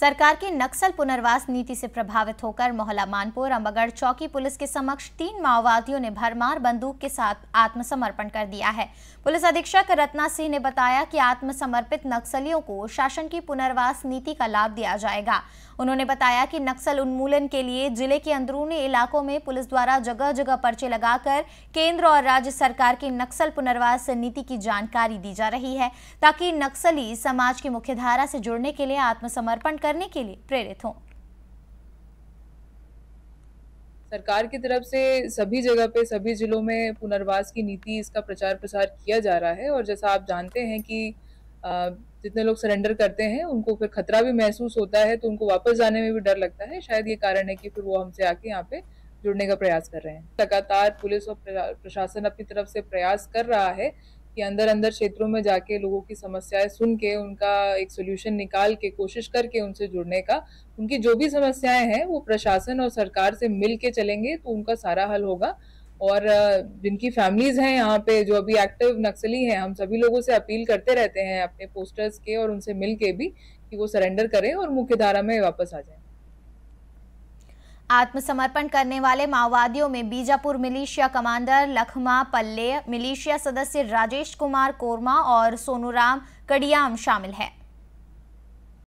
सरकार की नक्सल पुनर्वास नीति से प्रभावित होकर मोहला मानपुर अम्बगढ़ चौकी पुलिस के समक्ष तीन माओवादियों ने भरमार बंदूक के साथ आत्मसमर्पण कर दिया है पुलिस अधीक्षक रत्ना सिंह ने बताया कि आत्मसमर्पित नक्सलियों को शासन की पुनर्वास नीति का लाभ दिया जाएगा उन्होंने बताया कि नक्सल उन्मूलन के लिए जिले के अंदरूनी इलाकों में पुलिस द्वारा जगह जगह पर्चे लगाकर केंद्र और राज्य सरकार की नक्सल पुनर्वास नीति की जानकारी दी जा रही है ताकि नक्सली समाज की मुख्यधारा से जुड़ने के लिए आत्मसमर्पण करने के लिए प्रेरित हों सरकार की तरफ से सभी जगह पे सभी जिलों में पुनर्वास की नीति इसका प्रचार प्रसार किया जा रहा है और जैसा आप जानते हैं कि जितने लोग सरेंडर करते हैं उनको फिर खतरा भी महसूस होता है तो उनको वापस जाने में भी डर लगता है शायद ये कारण है कि फिर वो हमसे आके यहाँ पे जुड़ने का प्रयास कर रहे हैं लगातार पुलिस और प्रशासन अपनी तरफ से प्रयास कर रहा है कि अंदर अंदर क्षेत्रों में जाके लोगों की समस्याएं सुन के उनका एक सोल्यूशन निकाल के कोशिश करके उनसे जुड़ने का उनकी जो भी समस्याएं हैं वो प्रशासन और सरकार से मिल के चलेंगे तो उनका सारा हल होगा और जिनकी फैमिलीज हैं यहाँ पे जो अभी एक्टिव नक्सली हैं हम सभी लोगों से अपील करते रहते हैं अपने पोस्टर्स के और उनसे मिल के भी कि वो सरेंडर करें और मुख्य धारा में वापस आ जाए आत्मसमर्पण करने वाले माओवादियों में Bijapur militia commander Lakhma Palle militia सदस्य राजेश कुमार कोरमा और सोनूराम कड़ियाम शामिल हैं